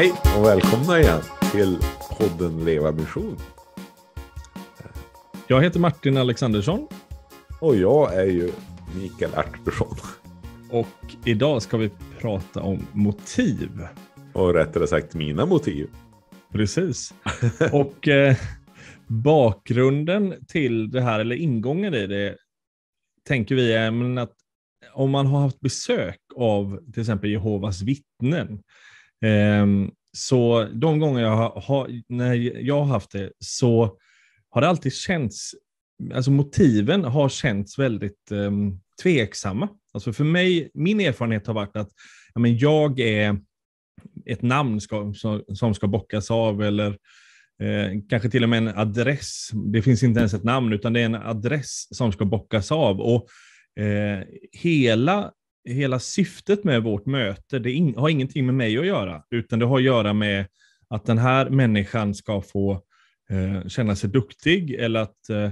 Hej och välkomna igen till podden Leva Mission. Jag heter Martin Alexandersson. Och jag är ju Mikael Artbursson. Och idag ska vi prata om motiv. Och rättare sagt mina motiv. Precis. och eh, bakgrunden till det här, eller ingången i det, tänker vi är att om man har haft besök av till exempel Jehovas vittnen Ehm, så de gånger jag har, när jag har haft det så har det alltid känts, alltså motiven har känts väldigt ehm, tveksamma. Alltså för mig, min erfarenhet har varit att jag är ett namn ska, som ska bockas av eller eh, kanske till och med en adress. Det finns inte ens ett namn, utan det är en adress som ska bockas av. Och eh, hela hela syftet med vårt möte, det in, har ingenting med mig att göra, utan det har att göra med att den här människan ska få eh, känna sig duktig eller att eh,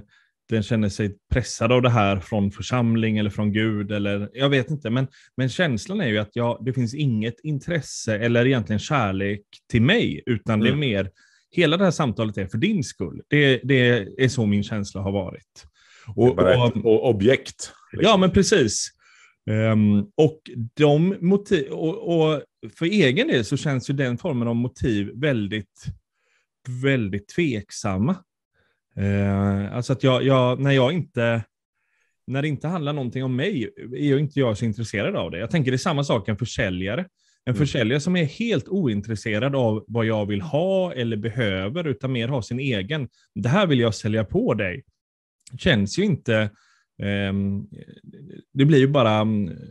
den känner sig pressad av det här från församling eller från Gud eller jag vet inte. Men, men känslan är ju att jag, det finns inget intresse eller egentligen kärlek till mig, utan mm. det är mm. mer hela det här samtalet är för din skull. Det, det är så min känsla har varit. Och, det är bara och, objekt. Liksom. Ja, men precis. Um, och, de motiv, och, och, för egen del så känns ju den formen av motiv väldigt, väldigt tveksamma. Uh, alltså att jag, jag, när jag inte, när det inte handlar någonting om mig är jag inte jag så intresserad av det. Jag tänker det är samma sak en försäljare. En mm. försäljare som är helt ointresserad av vad jag vill ha eller behöver, utan mer har sin egen. Det här vill jag sälja på dig. Känns ju inte Ehm, det blir ju bara,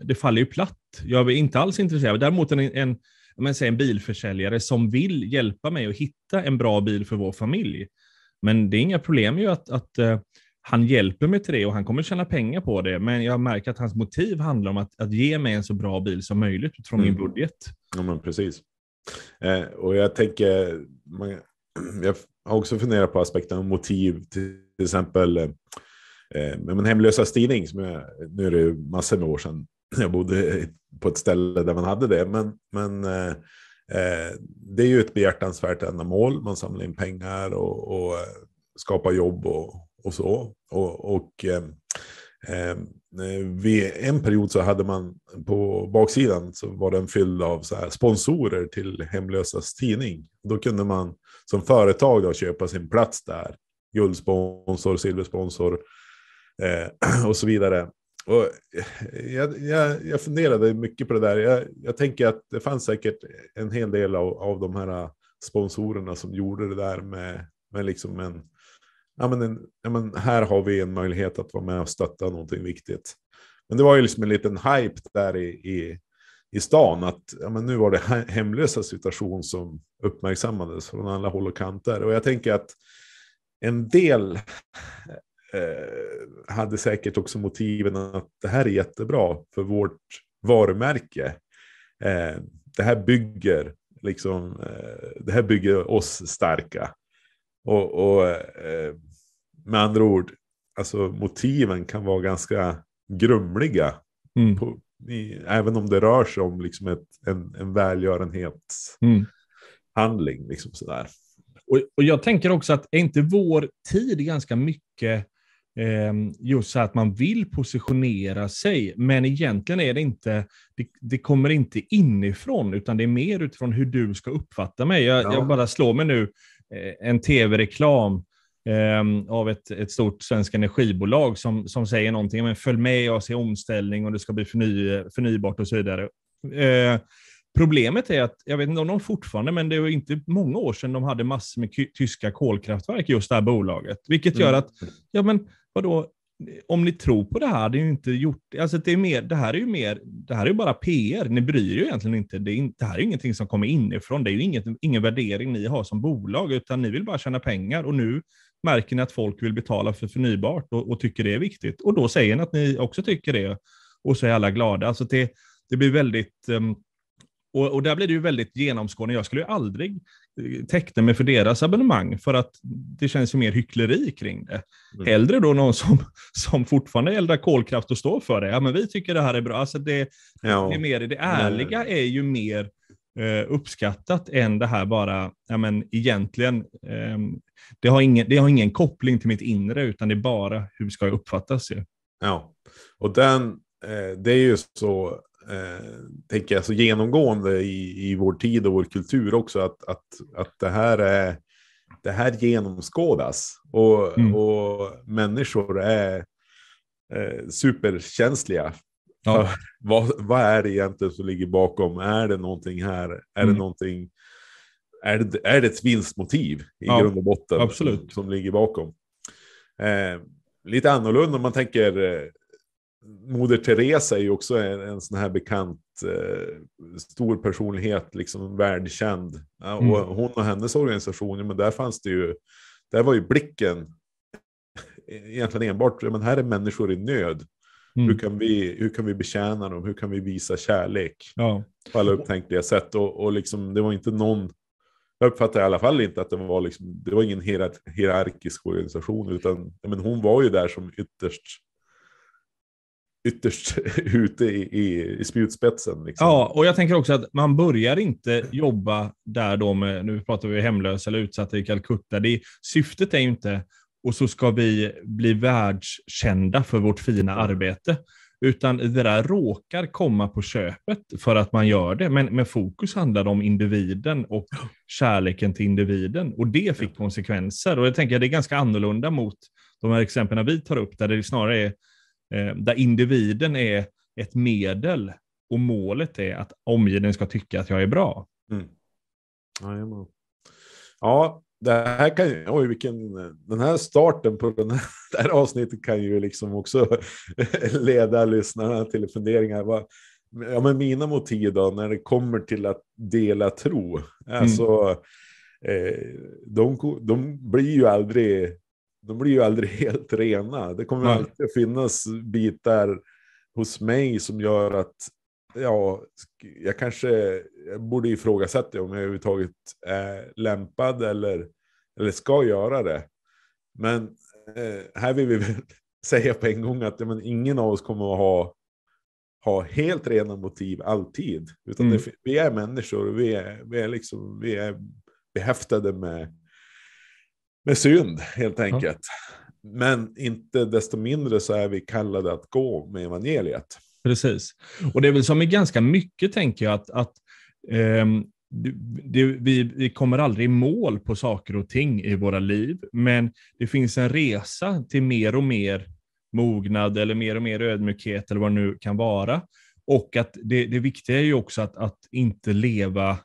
det faller ju platt. Jag är inte alls intresserad. Däremot en, en, men säg en bilförsäljare som vill hjälpa mig att hitta en bra bil för vår familj. Men det är inga problem ju att, att eh, han hjälper mig till det och han kommer tjäna pengar på det. Men jag märker att hans motiv handlar om att, att ge mig en så bra bil som möjligt utifrån mm. min budget. Ja, men precis. Eh, och jag tänker, man, jag har också funderat på aspekten motiv. Till exempel eh, Eh, men Hemlösas tidning, som jag, nu är det massor med år sedan jag bodde på ett ställe där man hade det, men, men eh, eh, det är ju ett behjärtansvärt ändamål. Man samlar in pengar och, och skapar jobb och, och så. Och, och eh, vid en period så hade man på baksidan så var den fylld av sponsorer till Hemlösas tidning. Då kunde man som företag då köpa sin plats där. Guldsponsor, silversponsor, Eh, och så vidare. Och eh, jag, jag, jag, funderade mycket på det där. Jag, jag, tänker att det fanns säkert en hel del av, av de här eh, sponsorerna som gjorde det där med, med liksom en, ja men en, ja men här har vi en möjlighet att vara med och stötta någonting viktigt. Men det var ju liksom en liten hype där i, i, i stan att ja men nu var det hemlösa situation som uppmärksammades från alla håll och kanter. Och jag tänker att en del Eh, hade säkert också motiven att det här är jättebra för vårt varumärke. Eh, det här bygger liksom, eh, det här bygger oss starka. Och, och eh, med andra ord, alltså motiven kan vara ganska grumliga. Mm. På, i, även om det rör sig om liksom ett, en, en välgörenhetshandling. Mm. Liksom Och, och jag tänker också att är inte vår tid ganska mycket Ehm, just så att man vill positionera sig, men egentligen är det inte, det, det, kommer inte inifrån, utan det är mer utifrån hur du ska uppfatta mig. Jag, ja. jag bara slår mig nu eh, en tv-reklam eh, av ett, ett stort svenskt energibolag som, som säger någonting, men följ med oss i omställning och det ska bli förny, förnybart och så vidare. Eh, Problemet är att, jag vet inte om de fortfarande, men det var inte många år sedan de hade massor med tyska kolkraftverk, i just det här bolaget. Vilket gör mm. att, ja men vadå, om ni tror på det här, det är ju inte gjort, alltså det, är mer, det här är ju mer, det här är ju bara PR, ni bryr er ju egentligen inte, det, in, det här är ju ingenting som kommer inifrån, det är ju inget, ingen värdering ni har som bolag, utan ni vill bara tjäna pengar och nu märker ni att folk vill betala för förnybart och, och tycker det är viktigt. Och då säger ni att ni också tycker det och så är alla glada. Alltså det, det blir väldigt um, och, och där blir det ju väldigt genomskådande. Jag skulle ju aldrig eh, teckna mig för deras abonnemang för att det känns ju mer hyckleri kring det. Mm. Hellre då någon som, som fortfarande eldar kolkraft och står för det. Ja, men vi tycker det här är bra. Alltså det, ja. det, är mer, det ärliga är ju mer eh, uppskattat än det här bara, ja men egentligen, eh, det, har ingen, det har ingen koppling till mitt inre utan det är bara hur ska jag uppfattas ju. Ja, och den, eh, det är ju så Eh, tänker jag, så genomgående i, i vår tid och vår kultur också, att, att, att det här är det här genomskådas och, mm. och människor är eh, superkänsliga. Ja. Vad, vad, är det egentligen som ligger bakom? Är det någonting här? Är mm. det någonting? Är det, är det ett vinstmotiv i ja, grund och botten Som, som ligger bakom? Eh, lite annorlunda om man tänker eh, Moder Teresa är ju också en, en sån här bekant eh, stor personlighet, liksom världskänd. Ja, mm. hon och hennes organisation, men där fanns det ju, där var ju blicken e-, egentligen enbart, men här är människor i nöd. Mm. Hur, kan vi, hur kan vi betjäna dem? Hur kan vi visa kärlek ja. på alla upptänkliga sätt? Och, och liksom, det var inte någon, jag uppfattar i alla fall inte att det var, liksom, det var ingen hierarkisk organisation, utan men hon var ju där som ytterst ytterst ute i, i, i spjutspetsen. Liksom. Ja, och jag tänker också att man börjar inte jobba där då med, nu pratar vi hemlösa eller utsatta i Calcutta, det, syftet är ju inte och så ska vi bli världskända för vårt fina arbete. Utan det där råkar komma på köpet för att man gör det. Men, med fokus handlar det om individen och kärleken till individen. Och det fick konsekvenser. Och jag tänker att det är ganska annorlunda mot de här exemplen vi tar upp, där det snarare är Eh, där individen är ett medel och målet är att omgivningen ska tycka att jag är bra. Mm. Ja, ja, det här kan ju, oj, vilken, den här starten på den här, det här avsnittet kan ju liksom också leda lyssnarna till funderingar. Vad, ja, men mina motiv då, när det kommer till att dela tro. Mm. Alltså, mm. eh, de, de blir ju aldrig de blir ju aldrig helt rena. Det kommer mm. alltid att finnas bitar hos mig som gör att ja, jag kanske jag borde ifrågasätta om jag överhuvudtaget är lämpad eller, eller ska göra det. Men eh, här vill vi väl säga på en gång att ja, men ingen av oss kommer att ha, ha helt rena motiv alltid. Utan mm. det, vi är människor och vi är, vi är, liksom, vi är behäftade med med synd helt enkelt. Ja. Men inte desto mindre så är vi kallade att gå med evangeliet. Precis. Och det är väl som är ganska mycket, tänker jag, att, att um, det, vi, vi, kommer aldrig i mål på saker och ting i våra liv, men det finns en resa till mer och mer mognad eller mer och mer ödmjukhet eller vad det nu kan vara. Och att det, det viktiga är ju också att, att inte leva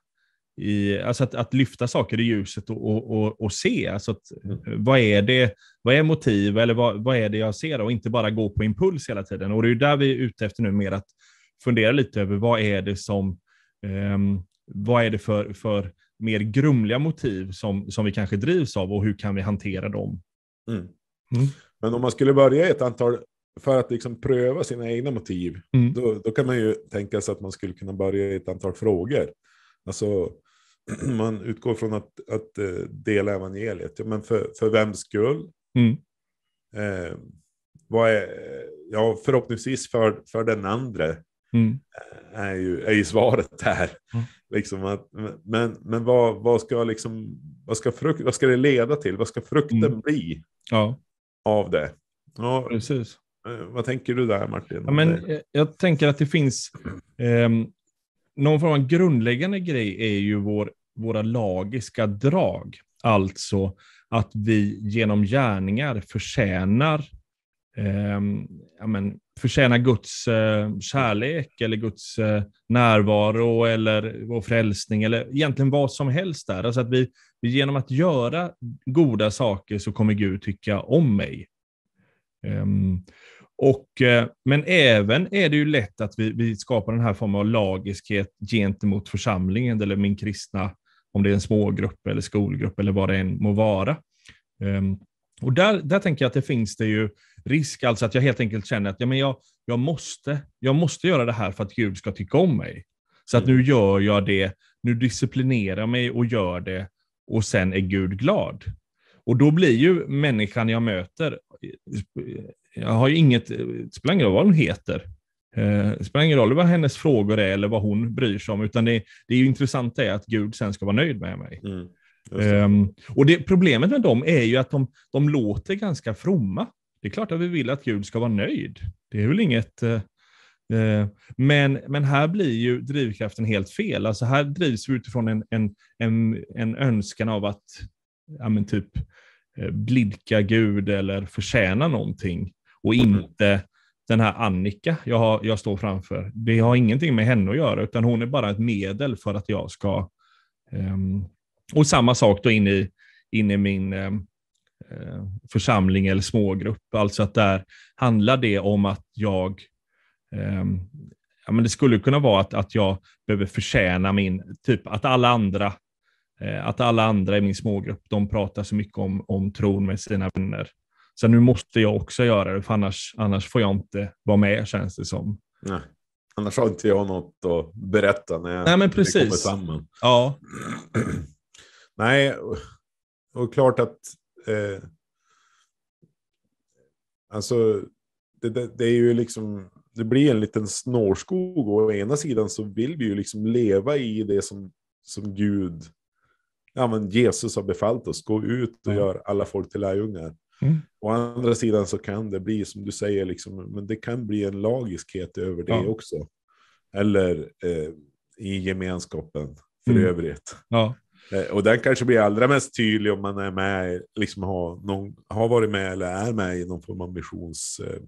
i, alltså att, att, lyfta saker i ljuset och, och, och, och se. Alltså att, mm. vad, är det, vad är motiv eller vad, vad är det jag ser? Och inte bara gå på impuls hela tiden. Och det är där vi är ute efter nu, mer att fundera lite över vad är det som, um, vad är det för, för mer grumliga motiv som, som vi kanske drivs av och hur kan vi hantera dem? Mm. Mm. Men om man skulle börja ett antal för att liksom pröva sina egna motiv, mm. då, då, kan man ju tänka sig att man skulle kunna börja i ett antal frågor. Alltså, man utgår från att, att eh, dela evangeliet. Ja, men för, för vems skull? Mm. Eh, vad är, ja, förhoppningsvis för, för den andra mm. Eh, är, ju, är ju svaret där. Mm. Liksom att, men men vad, vad, ska liksom, vad, ska frukt, vad ska det leda till? Vad ska frukten mm. bli ja. av det? Ja, Precis. Eh, vad tänker du där Martin? Ja, men, jag, jag tänker att det finns, eh, någon form av grundläggande grej är ju vår, våra lagiska drag. Alltså att vi genom gärningar förtjänar, eh, ja, men, förtjänar Guds eh, kärlek eller Guds eh, närvaro eller vår frälsning eller egentligen vad som helst där. Alltså att vi, vi genom att göra goda saker så kommer Gud tycka om mig. Um, och, eh, men även är det ju lätt att vi, vi skapar den här formen av lagiskhet gentemot församlingen eller min kristna, om det är en smågrupp eller skolgrupp eller vad det än må vara. Ehm, och där, där tänker jag att det finns det ju risk, alltså att jag helt enkelt känner att ja, men jag, jag, måste, jag måste göra det här för att Gud ska tycka om mig. Så att nu mm. gör jag det, nu disciplinerar jag mig och gör det och sen är Gud glad. Och då blir ju människan jag möter eh, jag har ju inget, eh, det spelar ingen roll vad hon heter. Eh, det spelar ingen roll vad hennes frågor är eller vad hon bryr sig om, utan det, det är ju intressant är att Gud sen ska vara nöjd med mig. Mm, det. Um, och det, Problemet med dem är ju att de, de låter ganska fromma. Det är klart att vi vill att Gud ska vara nöjd. Det är väl inget... Uh, men, men här blir ju drivkraften helt fel. Alltså här drivs vi utifrån en, en, en, en önskan av att ja, typ blidka Gud eller förtjäna någonting och mm. inte den här Annika jag, har, jag står framför. Det har ingenting med henne att göra, utan hon är bara ett medel för att jag ska... Um, och samma sak då in i, in i min um, församling eller smågrupp. Alltså att där handlar det om att jag um, ja, men det skulle kunna vara att, att jag behöver förtjäna min, typ att alla andra, eh, att alla andra i min smågrupp, de pratar så mycket om, om tron med sina vänner. Så nu måste jag också göra det, för annars, annars får jag inte vara med känns det som. Nej. Annars har inte jag något att berätta när jag Nej, men precis. kommer samman. Ja. Nej, och klart att eh, alltså, det, det, det, är ju liksom, det blir en liten snårskog. Och å ena sidan så vill vi ju liksom leva i det som, som Gud, ja, men Jesus har befallt oss. Gå ut och mm. gör alla folk till lärjungar. Mm. Å andra sidan så kan det bli som du säger, liksom, men det kan bli en lagiskhet över det ja. också. Eller eh, i gemenskapen för mm. övrigt. Ja. Eh, och den kanske blir allra mest tydlig om man är med, liksom har, någon, har varit med eller är med i någon form av missions... Eh,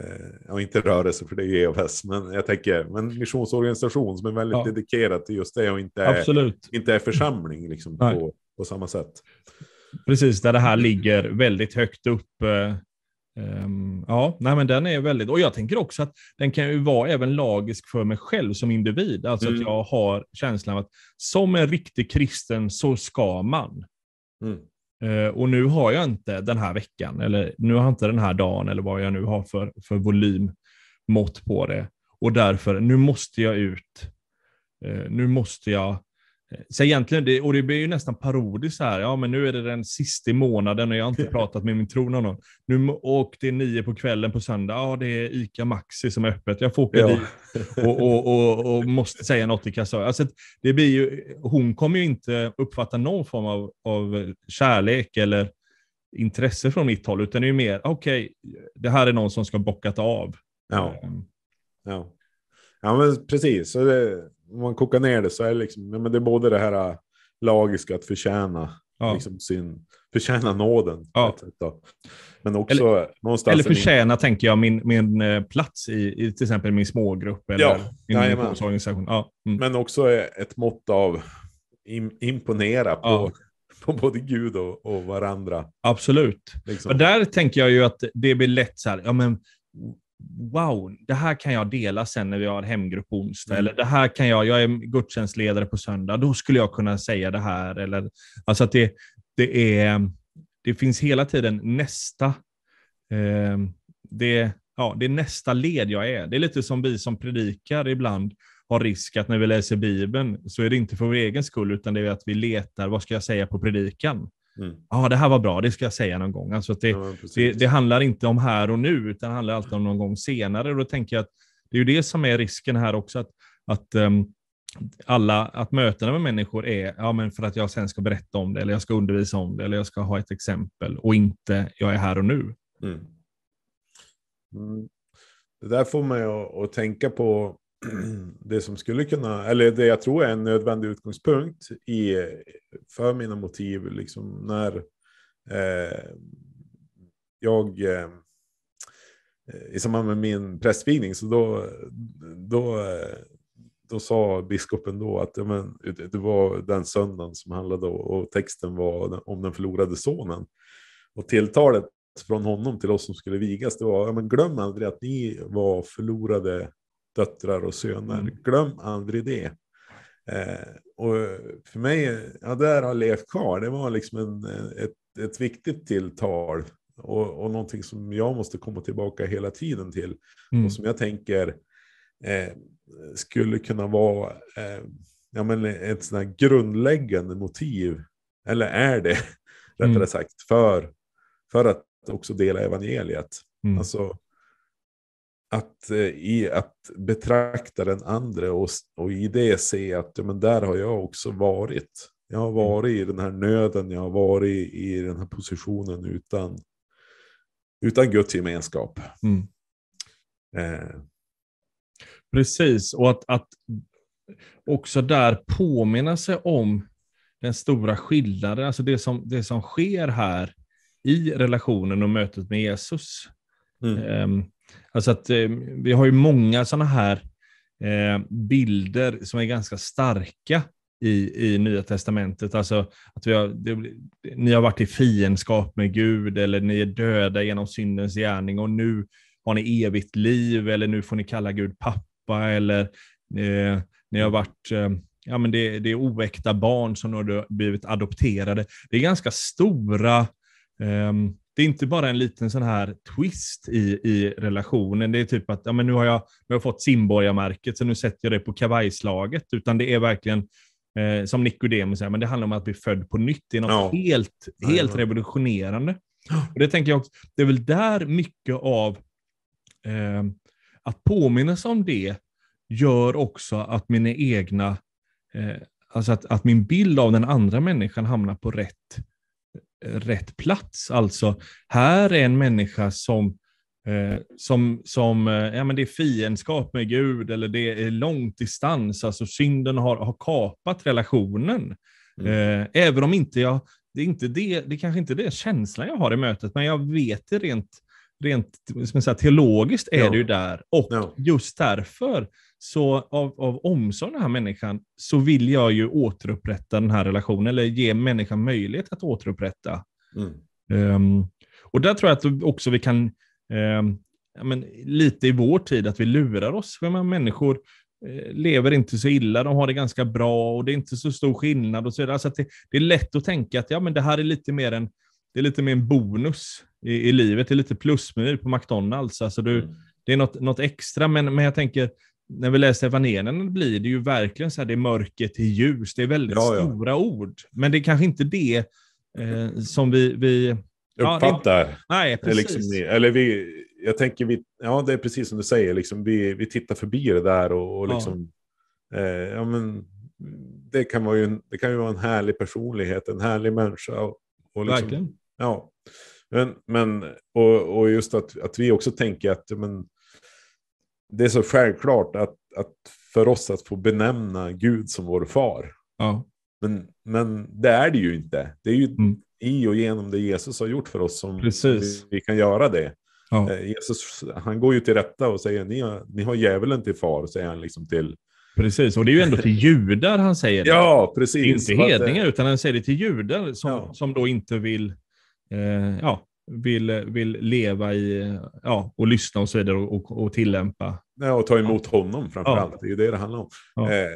eh inte rörelse, för det är ju EFS, men jag tänker men missionsorganisation som är väldigt ja. dedikerad till just det och inte är, inte är församling liksom, på, på samma sätt. Precis, där det här ligger väldigt högt upp. Eh, ehm, ja, nej men den är väldigt, och jag tänker också att den kan ju vara även lagisk för mig själv som individ. Alltså mm. att jag har känslan av att som en riktig kristen så ska man. Mm. Eh, och nu har jag inte den här veckan, eller nu har jag inte den här dagen, eller vad jag nu har för, för volymmått på det. Och därför, nu måste jag ut. Eh, nu måste jag Eh, så egentligen, det, och det blir ju nästan parodiskt här. Ja, men nu är det den sista månaden och jag har inte pratat med min tron någon. Nu, och det är nio på kvällen på söndag. Ja, det är ICA Maxi som är öppet. Jag får åka ja. dit och, och, och, och, måste säga något till kassör. Alltså, det blir ju, hon kommer ju inte uppfatta någon form av, av kärlek eller intresse från mitt håll, utan det är ju mer, okej, okay, det här är någon som ska bockat av. Ja, ehm. ja. ja men precis. Så det om man kokar ner det så är det, liksom, men det är både det här äh, lagiska att förtjäna, ja. liksom sin, förtjäna nåden. Ja. Men också eller, någonstans... Eller förtjäna, min... tänker jag, min, min eh, plats i, i till exempel min smågrupp eller ja, min organisation. Ja. Mm. Men också ett mått av imponera på, ja. på både Gud och, och varandra. Absolut. Liksom. Och där tänker jag ju att det blir lätt så här, ja men wow, det här kan jag dela sen när vi har hemgrupp på onsdag. Mm. Eller det här kan jag, jag är gudstjänstledare på söndag, då skulle jag kunna säga det här. Eller, alltså att det, det, är, det finns hela tiden nästa. Eh, det, ja, det är nästa led jag är. Det är lite som vi som predikar ibland har risk att när vi läser Bibeln så är det inte för vår egen skull, utan det är att vi letar, vad ska jag säga på predikan? Mm. Ah, det här var bra, det ska jag säga någon gång. Alltså det, ja, det, det, handlar inte om här och nu, utan det handlar alltid om någon gång senare. Och då tänker jag att det är ju det som är risken här också, att, att um, alla, att mötena med människor är ja, men för att jag sen ska berätta om det, eller jag ska undervisa om det, eller jag ska ha ett exempel och inte jag är här och nu. Mm. Mm. Det där får mig att, att tänka på det som skulle kunna, eller det jag tror är en nödvändig utgångspunkt i, för mina motiv, liksom när eh, jag eh, i samband med min prästvigning, så då, då, då sa biskopen då att men, det var den söndagen som handlade och texten var om den förlorade sonen. Och tilltalet från honom till oss som skulle vigas, det var men glöm aldrig att ni var förlorade döttrar och söner. Mm. Glöm aldrig det. Eh, och för mig, ja, där har levt kvar. Det var liksom en, ett, ett viktigt tilltal och, och någonting som jag måste komma tillbaka hela tiden till. Mm. Och som jag tänker eh, skulle kunna vara eh, ja, men ett sådant grundläggande motiv, eller är det, mm. rättare sagt, för, för att också dela evangeliet. Mm. Alltså, att, eh, i att betrakta den andra och, och i det se att ja, men där har jag också varit. Jag har mm. varit i den här nöden, jag har varit i den här positionen utan, utan Guds gemenskap. Mm. Eh. Precis, och att, att också där påminna sig om den stora skillnaden, alltså det som, det som sker här i relationen och mötet med Jesus. Mm. Um, Alltså att eh, vi har ju många sådana här eh, bilder som är ganska starka i, i Nya Testamentet. Alltså att vi har, det, ni har varit i fiendskap med Gud eller ni är döda genom syndens gärning och nu har ni evigt liv eller nu får ni kalla Gud pappa eller eh, ni har varit eh, ja, men det, det, är oäkta barn som har blivit adopterade. Det är ganska stora um, det är inte bara en liten sån här twist i, i relationen. Det är typ att ja, men nu har jag, nu har jag fått simborgarmärket så nu sätter jag det på kavajslaget. Utan det är verkligen eh, som Nicodemus säger, men det handlar om att bli född på nytt. Det är något ja. helt, helt ja, revolutionerande. Och det tänker jag också, det är väl där mycket av eh, att sig om det gör också att mina egna, eh, alltså att, att min bild av den andra människan hamnar på rätt rätt plats. Alltså, här är en människa som Eh, som, som eh, ja, men det är fiendskap med Gud eller det är långt distans, alltså synden har, har kapat relationen. Mm. Eh, även om inte jag, det är inte det, det är kanske inte det känslan jag har i mötet, men jag vet det rent, rent som säger, teologiskt är ja. det ju där. Och ja. just därför så av, av omsorg om den här människan så vill jag ju återupprätta den här relationen eller ge människan möjlighet att återupprätta. Mm. Um, och där tror jag att också vi kan, um, ja, men, lite i vår tid, att vi lurar oss. För man, människor eh, lever inte så illa, de har det ganska bra och det är inte så stor skillnad. Och så alltså det, det, är lätt att tänka att ja, men det här är lite mer en, det är lite mer en bonus i, i livet. Det är lite plusmeny på McDonalds. Alltså du, mm. Det är något, något extra, men, men jag tänker när vi läser evangelierna blir det ju verkligen så här, det är mörker till ljus. Det är väldigt ja, stora ord. Men det är kanske inte det eh, som vi, vi uppfattar. Ja, nej, precis. Liksom, eller vi, jag tänker, vi, ja det är precis som du säger, liksom, vi, vi tittar förbi det där och, och liksom, eh, ja. men, det, kan vara en, det kan ju vara en härlig personlighet, en härlig människa. Och, och liksom, Verkligen. Ja. Men, men, och, och just att, att vi också tänker att men, det är så självklart att, att för oss att få benämna Gud som vår far. Ja. Men, men det är det ju inte. Det är ju mm. i och genom det Jesus har gjort för oss som vi, vi, kan göra det. Ja. Eh, Jesus han går ju till rätta och säger ni har, ni har djävulen till far, säger han liksom till Precis, och det är ju ändå till judar han säger det. Ja, precis. Inte hedningar, utan han säger det till judar som, ja. som då inte vill eh, ja, vill, vill leva i ja, och lyssna och så vidare och, och, och tillämpa. Ja, och ta emot ja. honom framförallt. Det är ju det det handlar om. Ja. Eh,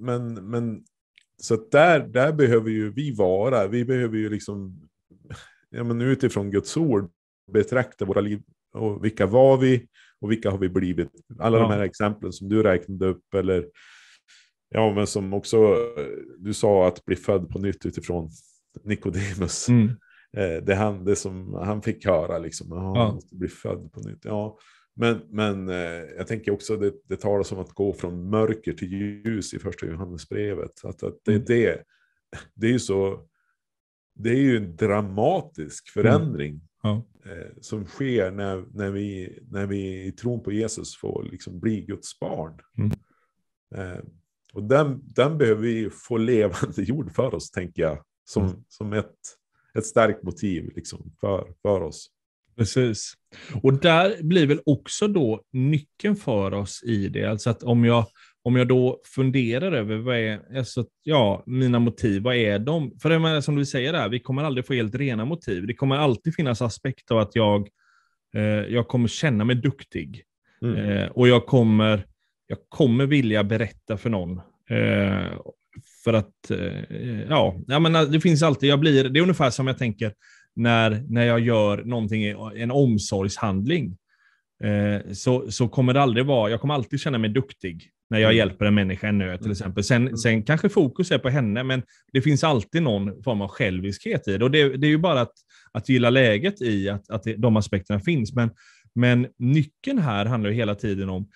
men, men, så där, där behöver ju vi vara. Vi behöver ju liksom, ja, men utifrån Guds ord, betrakta våra liv. Och vilka var vi och vilka har vi blivit? Alla de här exemplen som du räknade upp eller ja, men som också eh, du sa att bli född på nytt utifrån Nikodemus. Mm. Eh, det, han, det som han fick höra, liksom, han ja. måste bli född på nytt. Ja. Men, men eh, jag tänker också det, det talas om att gå från mörker till ljus i första Johannesbrevet. Att, att det, är mm. det, det är ju så, det är ju en dramatisk mm. förändring mm. ja. Eh, som sker när, när, vi, när vi i tron på Jesus får liksom bli Guds barn. Mm. och den, den behöver vi få levande jord för oss, tänker jag. Som, mm. som ett ett starkt motiv liksom, för, för oss. Precis. Och där blir väl också då nyckeln för oss i det. Alltså att om jag, om jag då funderar över vad är, alltså, ja, mina motiv, vad är de? För det menar, som du säger där, vi kommer aldrig få helt rena motiv. Det kommer alltid finnas aspekter av att jag, eh, jag kommer känna mig duktig. Mm. Eh, och jag kommer, jag kommer vilja berätta för någon eh, för att, eh, ja, jag menar, eh, det finns alltid, jag blir, det är ungefär som jag tänker när, när jag gör någonting, en omsorgshandling. Eh, så, så kommer det aldrig vara, jag kommer alltid känna mig duktig när jag mm. hjälper en människa i nöd till mm. exempel. Sen, mm. sen kanske fokus är på henne, men det finns alltid någon form av själviskhet i det. Och det, det är ju bara att, att gilla läget i att, att de aspekterna finns. Men, men nyckeln här handlar ju hela tiden om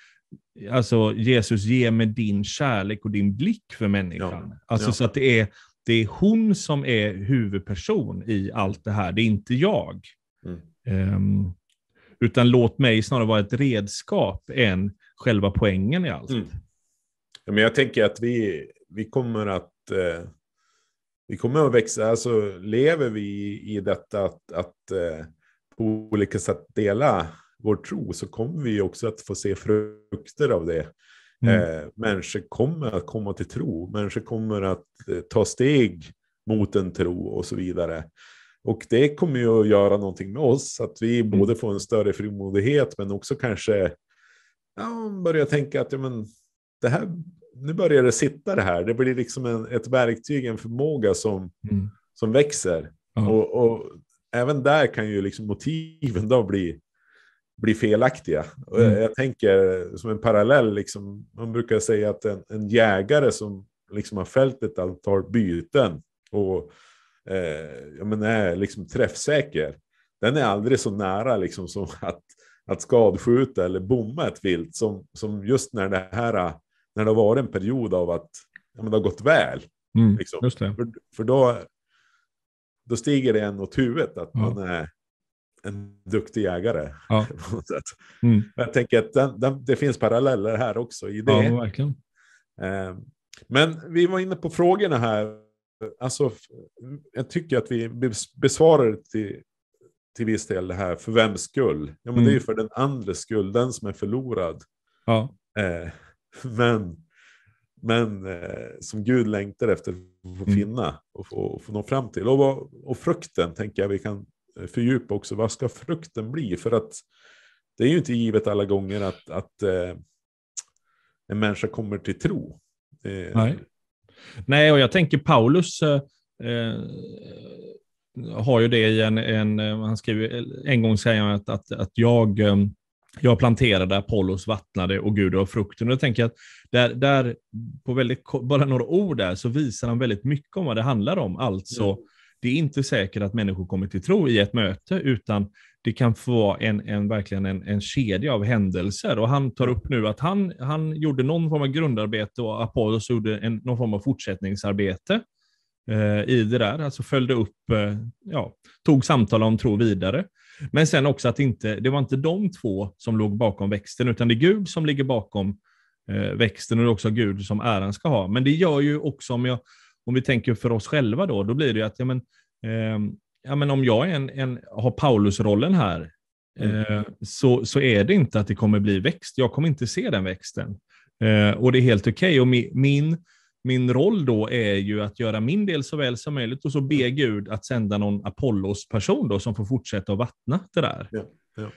alltså Jesus ge mig din kärlek och din blick för människan. Ja. Alltså ja. så att det är, det är hon som är huvudperson i allt det här, det är inte jag. Mm. Um, utan låt mig snarare vara ett redskap än själva poängen i allt. Mm. Ja, men jag tänker att vi, vi kommer att eh, vi kommer att växa, alltså lever vi i detta att, att eh, på olika sätt dela vår tro så kommer vi också att få se frukter av det. Mm. Eh, människor kommer att komma till tro, människor kommer att eh, ta steg mot en tro och så vidare. Och det kommer ju att göra någonting med oss, att vi mm. både får en större frimodighet men också kanske ja, börjar tänka att ja, men, det här, nu börjar det sitta det här. Det blir liksom en, ett verktyg, en förmåga som, mm. som växer. Och, och, även där kan ju liksom motiven då bli blir felaktiga. Mm. Jag, jag, tänker som en parallell, liksom, man brukar säga att en, en jägare som liksom har fällt ett antal byten och eh, ja, men är liksom träffsäker, den är aldrig så nära liksom som att, att skadskjuta eller bomma ett vilt som, som just när det här när det har varit en period av att ja, det har gått väl. Mm, liksom. För, för då, då stiger det en åt huvudet att ja. man är en duktig jägare. Ja. Mm. Jag tänker att den, den, det finns paralleller här också i det. Ja, verkligen. Ehm, men vi var inne på frågorna här. Alltså, jag tycker att vi besvarar till, till viss del det här, för vems skull? Ja, men mm. Det är ju mm. för den andres skull, den som är förlorad. Ja. Ehm, men, men eh, som Gud längtar efter att få mm. finna och få, få nå fram till. Och, och frukten tänker jag vi kan Eh, fördjupa också. Vad ska frukten bli? För att det är ju inte givet alla gånger att, att eh, en människa kommer till tro. Eh, Nej. Nej, och jag tänker Paulus eh, eh har ju det i en, en eh, han skriver, en gång säger han att, att, att jag, jag planterade, Apollos vattnade och Gud har frukten. Och jag tänker att där, där på väldigt, bara några ord där, så visar han väldigt mycket om vad det handlar om. Alltså mm det är inte säkert att människor kommer till tro i ett möte, utan det kan få vara en, en, verkligen en, en kedja av händelser. Och han tar upp nu att han, han gjorde någon form av grundarbete och Apollos gjorde en, någon form av fortsättningsarbete eh, i det där, alltså följde upp, eh, ja, tog samtal om tro vidare. Men sen också att inte, det var inte de två som låg bakom växten, utan det är Gud som ligger bakom eh, växten och det är också Gud som äran ska ha. Men det gör ju också, om jag om vi tänker för oss själva då, då blir det ju att ja, men, eh, ja, men om jag är en, en, har Paulus-rollen här, mm. eh, mm. så, så är det inte att det kommer bli växt. Jag kommer inte se den växten. Eh, och det är helt okej. Okay. min, min roll då är ju att göra min del så väl som möjligt och så be mm. Gud att sända någon Apollos-person då som får fortsätta att vattna det där. Ja, ja.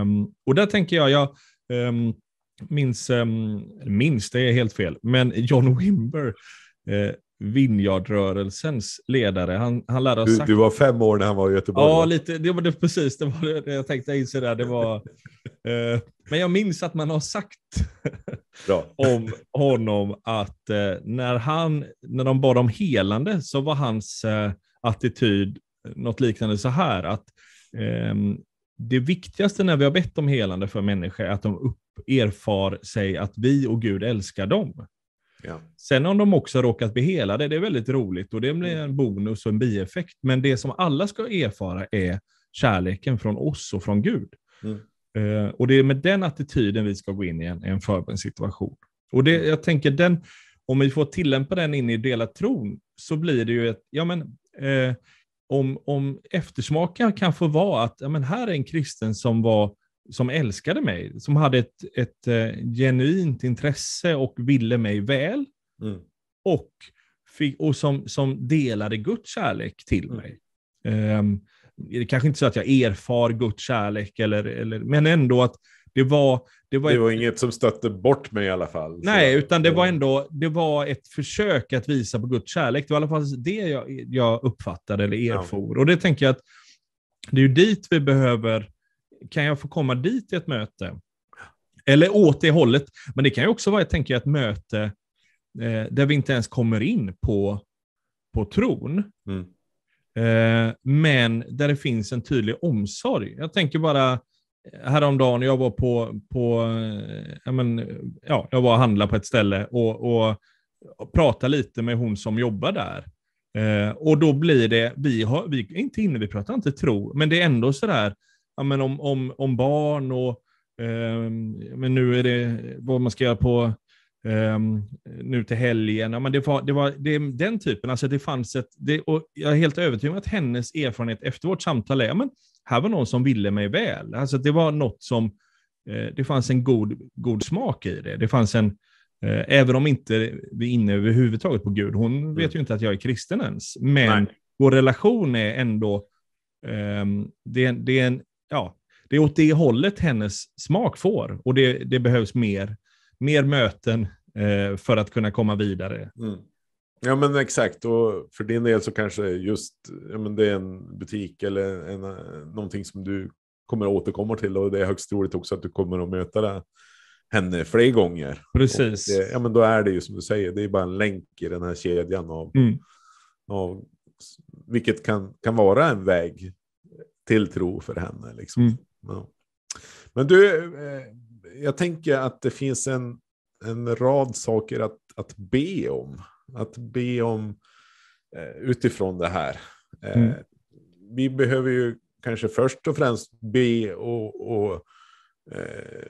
Um, och där tänker jag, jag um, ehm, minns, um, minns, det är helt fel, men John Wimber, uh, Vinjardrörelsens ledare. Han, han lärde ha sagt... Du, var fem år när han var i Göteborg. Ja, lite, det var det, precis. Det var det jag tänkte inse där. Det var, eh, men jag minns att man har sagt om honom att eh, när, han, när de bad om helande så var hans eh, attityd något liknande så här. att ehm, Det viktigaste när vi har bett om helande för människor är att de upp, erfar sig att vi och Gud älskar dem. Ja. Sen om de också råkat bli helade, det är väldigt roligt och det blir mm. en bonus och en bieffekt. Men det som alla ska erfara är kärleken från oss och från Gud. Mm. Uh, och det är med den attityden vi ska gå in i en, en förbönssituation. Och det, mm. jag tänker den, om vi får tillämpa den in i delat tron så blir det ju ett, ja men, uh, om, om eftersmakar kan få vara att ja, men här är en kristen som var som älskade mig, som hade ett, ett uh, genuint intresse och ville mig väl. Mm. Och, fick, och som, som delade Guds kärlek till mm. mig. Um, det är kanske inte så att jag erfar Guds kärlek, eller, eller, men ändå att det var... Det var, det var ett, inget som stötte bort mig i alla fall. Nej, så. utan det var mm. ändå det var ett försök att visa på Guds kärlek. Det var i alla fall det jag, jag uppfattade eller erfor. Ja. Och det tänker jag att det är ju dit vi behöver kan jag få komma dit i ett möte? Eller åt det hållet. Men det kan ju också vara, jag tänker, ett möte eh, där vi inte ens kommer in på, på tron. Mm. Eh, men där det finns en tydlig omsorg. Jag tänker bara eh, häromdagen, jag var på, på eh, jag men, ja, jag var och handlade på ett ställe och, och, pratade lite med hon som jobbar där. Eh, och då blir det, vi, har, vi inte inne, vi pratar inte tro, men det är ändå sådär, ja, men om, om, om barn och eh, men nu är det vad man ska göra på eh, nu till helgen. Ja, men det var, det var det, den typen, alltså det fanns ett, det, och jag är helt övertygad om att hennes erfarenhet efter vårt samtal är, ja, men här var någon som ville mig väl. Alltså det var något som, eh, det fanns en god, god smak i det. Det fanns en, eh, Även om inte vi är inne överhuvudtaget på Gud. Hon mm. vet ju inte att jag är kristen ens. Men Nej. vår relation är ändå... Um, ehm, det, det, är en, ja, det är åt det hållet hennes smak får och det, det behövs mer, mer möten eh, för att kunna komma vidare. Mm. Ja men exakt, och för din del så kanske just ja, men det är en butik eller en, någonting som du kommer återkomma till och det är högst troligt också att du kommer att möta det, henne fler gånger. Precis. Det, ja men då är det ju som du säger, det är bara en länk i den här kedjan av, mm. av vilket kan, kan vara en väg tilltro för henne. Liksom. Mm. Ja. Men du, eh, jag tänker att det finns en, en rad saker att, att be om. Att be om eh, utifrån det här. Eh, mm. Vi behöver ju kanske först och främst be och, och eh,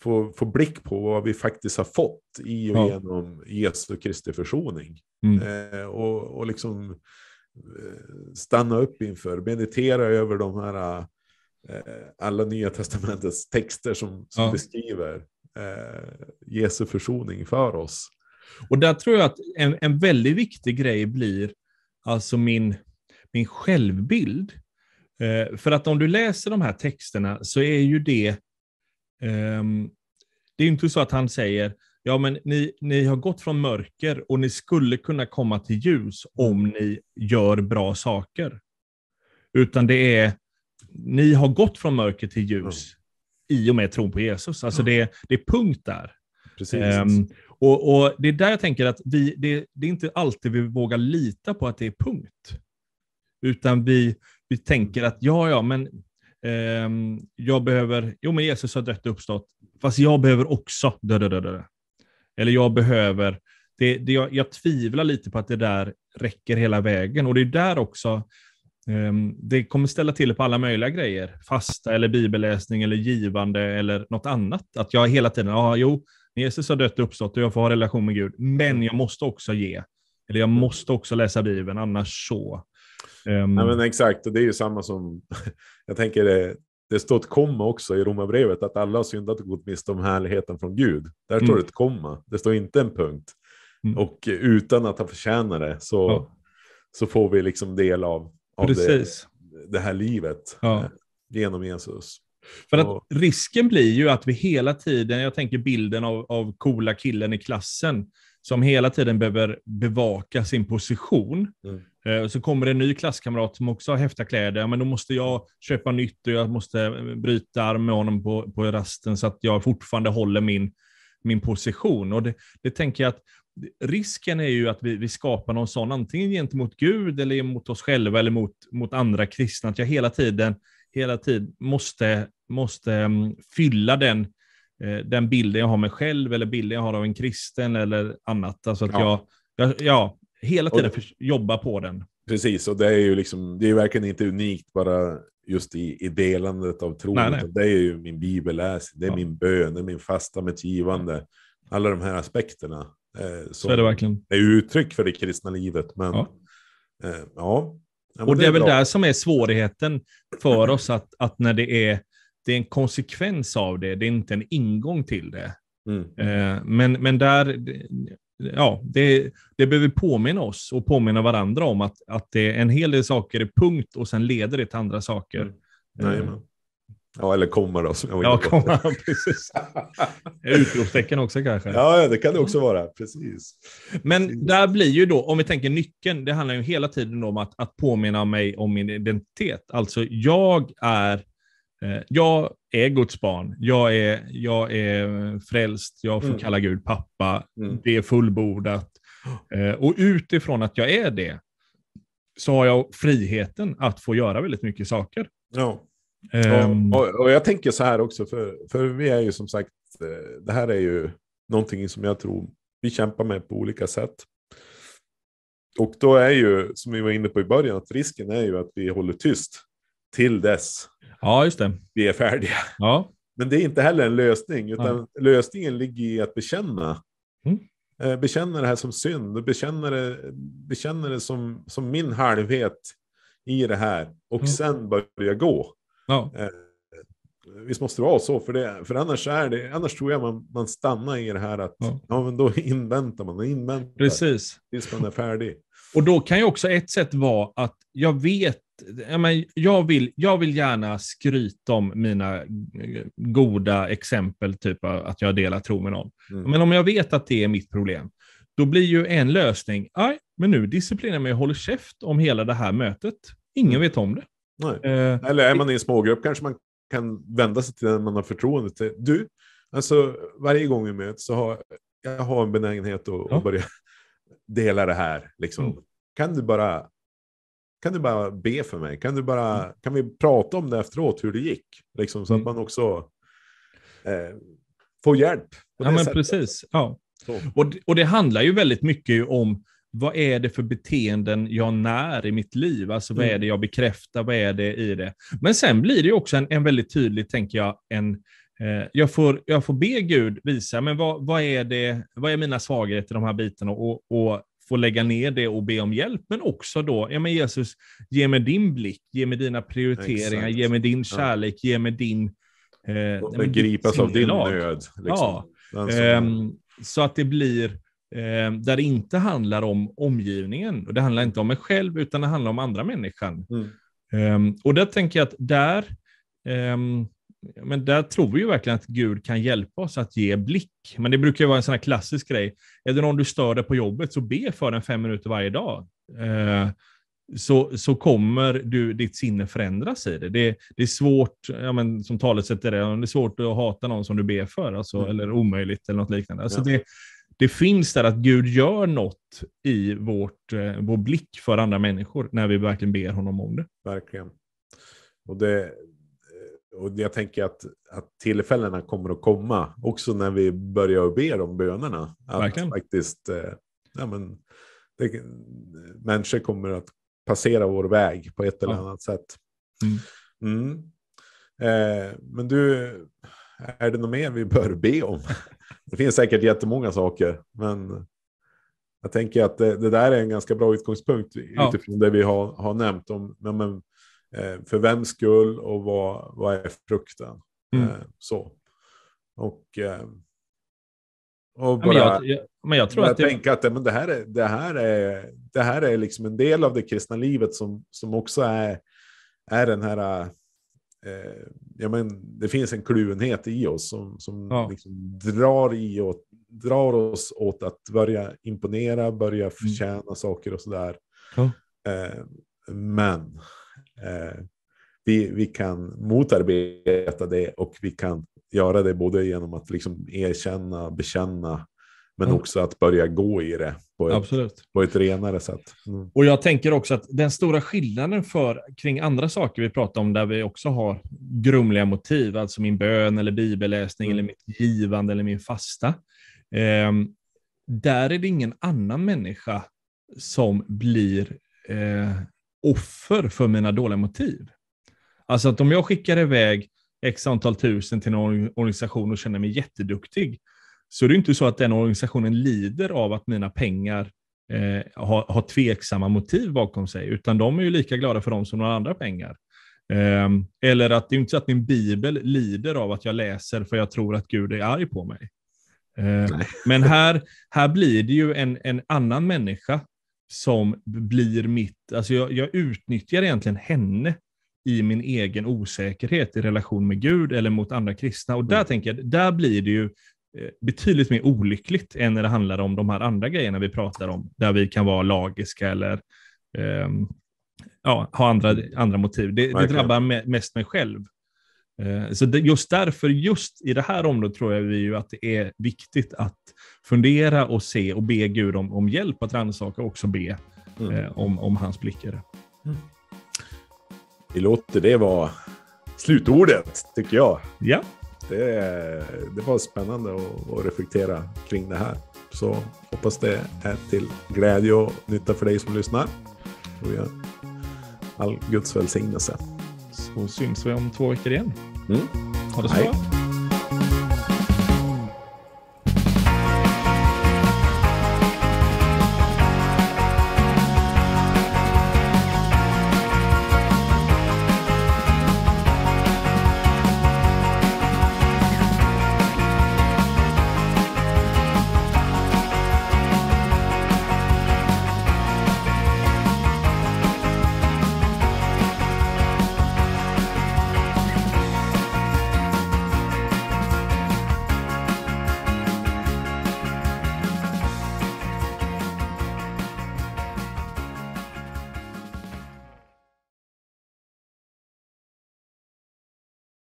få, få blick på vad vi faktiskt har fått i och ja. genom Jesu Kristi försoning. Mm. Eh, och, och liksom Eh, stanna upp inför, meditera över de här eh, alla Nya Testamentets texter som, som ja. beskriver eh, Jesu försoning för oss. Och där tror jag att en, en väldigt viktig grej blir alltså min, min självbild. Eh, för att om du läser de här texterna så är ju det, eh, det är inte så att han säger ja men ni, ni har gått från mörker och ni skulle kunna komma till ljus om ni gör bra saker. Utan det är, ni har gått från mörker till ljus mm. i och med tron på Jesus. Alltså mm. det, det är punkt där. Precis. Um, och, och, Det är där jag tänker att vi, det, det är inte alltid vi vågar lita på att det är punkt. Utan vi, vi tänker att ja, ja, men um, jag behöver, jo men Jesus har dött och uppstått, fast jag behöver också dö, dö, dö, dö. Eller jag behöver. Det, det, jag, jag tvivlar lite på att det där räcker hela vägen. Och det är där också ehm, det kommer ställa till på alla möjliga grejer. Fasta eller bibelläsning eller givande eller något annat. Att jag hela tiden, ja ah, jo, Jesus har dött och uppstått och jag får ha relation med Gud, men jag måste också ge. Eller jag måste också läsa Bibeln, annars så. Um... Ehm. Ja, men exakt, och det är ju samma som, jag tänker det, det står ett komma också i romabrevet att alla har syndat och gått miste om härligheten från Gud. Där står mm. ett komma, det står inte en punkt. Mm. Och utan att han förtjänar det så, ja. så får vi liksom del av, av det, det, här livet ja. Eh, genom Jesus. För att och, risken blir ju att vi hela tiden, jag tänker bilden av, av coola killen i klassen, som hela tiden behöver bevaka sin position. Mm. Eh, så kommer det en ny klasskamrat som också har häftiga kläder. Men då måste jag köpa nytt och jag måste eh, bryta arm med honom på, på rasten så att jag fortfarande håller min, min position. Och det, det tänker jag att risken är ju att vi, vi skapar någon sån, antingen gentemot Gud eller mot oss själva eller mot, mot andra kristna, att jag hela tiden, hela tiden måste, måste mm, fylla den, eh, den bilden jag har mig själv eller bilden jag har av en kristen eller annat. Alltså att ja. jag, ja, hela tiden och, jobba på den. Precis, och det är ju liksom, det är verkligen inte unikt bara just i, i delandet av tron. Nej, nej. Det är ju min bibelläsning, det är ja. min bön, det är min fasta med givande. Alla de här aspekterna. Eh, så är det verkligen. Det är uttryck för det kristna livet. Men, ja. Eh, ja. ja och det, det är väl bra. där som är svårigheten för mm-hmm. oss, att, att när det är, det är en konsekvens av det, det är inte en ingång till det. Mm. Eh, men, men där, ja, det, det behöver påminna oss och påminna varandra om att, att det är en hel del saker är punkt och sen leder det till andra saker. Mm. Nej, men. Eh. Ja, eller komma då. Som jag ja, komma, precis. Utropstecken också kanske. Ja, det kan det också vara. Precis. Men precis. där blir ju då, om vi tänker nyckeln, det handlar ju hela tiden om att, att påminna mig om min identitet. Alltså, jag är Eh, jag är Guds barn. Jag är, jag är frälst. Jag får mm. kalla Gud pappa. Mm. Det är fullbordat. Eh, och utifrån att jag är det så har jag friheten att få göra väldigt mycket saker. Ja. Um, ehm. och, och, och, jag tänker så här också, för, för vi är ju som sagt, eh, det här är ju någonting som jag tror vi kämpar med på olika sätt. Och då är ju, som vi var inne på i början, att risken är ju att vi håller tyst till dess ja, just det. vi är färdiga. Ja. Men det är inte heller en lösning, utan ja. lösningen ligger i att bekänna. Mm. Eh, bekänna det här som synd, bekänna det, bekänna det som, som min halvhet i det här och mm. sen börja gå. Ja. Eh, visst måste det vara så, för, det, för annars, är det, annars tror jag man, man stannar i det här att ja. ja men då inväntar man, inväntar Precis. tills man är färdig. Och då kan ju också ett sätt vara att jag vet ja, men jag, vill, jag vill gärna skryta om mina eh, goda exempel, typ att jag delar tro med någon. Mm. Men om jag vet att det är mitt problem, då blir ju en lösning, nej, men nu disciplinerar jag mig och håller käft om hela det här mötet. Ingen mm. vet om det. Eh, Eller är man i en smågrupp kanske man kan vända sig till den man har förtroende till. Du, alltså varje gång vi möts så har jag har en benägenhet att, ja. att börja dela det här. Liksom. Mm. Kan du bara kan du bara be för mig? Kan, du bara, mm. kan vi prata om det efteråt, hur det gick? Liksom, så mm. att man också eh, får hjälp. Ja, men precis. Ja. Och, och det handlar ju väldigt mycket om vad är det för beteenden jag när i mitt liv? Alltså vad är mm. det jag bekräftar? Vad är det i det? Men sen blir det också en, en väldigt tydlig, tänker jag, en, eh, jag, får, jag får be Gud visa, men vad, vad, är det, vad är mina svagheter i de här bitarna? Och, och få lägga ner det och be om hjälp, men också då, ja men Jesus, ge mig din blick, ge mig dina prioriteringar, Exakt. ge mig din kärlek, ja. ge mig din... Eh, Låt mig av din nöd. Liksom. Ja. Um, så att det blir ehm, där det inte handlar om omgivningen. Och det handlar inte om mig själv, utan det handlar om andra människan. Mm. Um, och där tänker jag att där, um, men där tror vi ju verkligen att Gud kan hjälpa oss att ge blick. Men det brukar ju vara en sån här klassisk grej. Är det någon du stör dig på jobbet så be för den fem minuter varje dag. Eh, så, så kommer du, ditt sinne förändras i det. Det, det är svårt, ja, men, som talesättet är, det, det är svårt att hata någon som du ber för, alltså, mm. eller omöjligt eller något liknande. Alltså, ja. det, det finns där att Gud gör något i vårt, eh, vår blick för andra människor när vi verkligen ber honom om det. Verkligen. Och det, och jag tänker att, att tillfällena kommer att komma också när vi börjar be de bönerna. Att Verkligen. faktiskt, eh, ja, men, det, människor kommer att passera vår väg på ett eller ja. annat sätt. Mm. Mm. Eh, men du, är det något mer vi bör be om? Det finns säkert jättemånga saker, men jag tänker att det, det där är en ganska bra utgångspunkt ja. utifrån det vi har, har nämnt om men, Eh, för vems skull och vad, vad är frukten? Mm. Eh, så. Och, eh, och bara, men jag, jag, men jag tror att tänka att men det, här är, det, här är, det här är liksom en del av det kristna livet som, som också är, är den här... ja, men det finns en kluvenhet i oss som, som ja. liksom drar, i och, drar oss åt att börja imponera, börja mm. förtjäna mm. saker och sådär. Ja. men Eh, vi, vi kan motarbeta det och vi kan göra det både genom att liksom erkänna, bekänna, men mm. också att börja gå i det på ett, Absolut. På ett renare sätt. Mm. Och jag tänker också att den stora skillnaden för, kring andra saker vi pratar om, där vi också har grumliga motiv, alltså min bön eller bibelläsning mm. eller mitt givande eller min fasta, eh, där är det ingen annan människa som blir eh, offer för mina dåliga motiv. Alltså att om jag skickar iväg x antal tusen till någon organisation och känner mig jätteduktig, så är det inte så att den organisationen lider av att mina pengar eh, har, har tveksamma motiv bakom sig, utan de är ju lika glada för dem som några andra pengar. Eh, eller att det är inte så att min bibel lider av att jag läser för jag tror att Gud är arg på mig. Eh, men här, här blir det ju en, en annan människa som blir mitt, alltså jag, jag utnyttjar egentligen henne i min egen osäkerhet i relation med Gud eller mot andra kristna. Och där mm. tänker jag, där blir det ju eh, betydligt mer olyckligt än när det handlar om de här andra grejerna vi pratar om, där vi kan vara lagiska eller um, ja, ha andra, andra motiv. Det, det drabbar mest mig själv. Eh, så just därför, just i det här området tror jag vi ju att det är viktigt att fundera och se och be Gud om, om hjälp att rannsaka och också be mm. eh, om, om hans blickar. Mm. Vi låter det vara slutordet, tycker jag. Ja. Det, det var spännande att, att reflektera kring det här. Så hoppas det är till glädje och nytta för dig som lyssnar. Och all Guds välsignelse så syns vi om två veckor igen. Mm. Ha det så bra.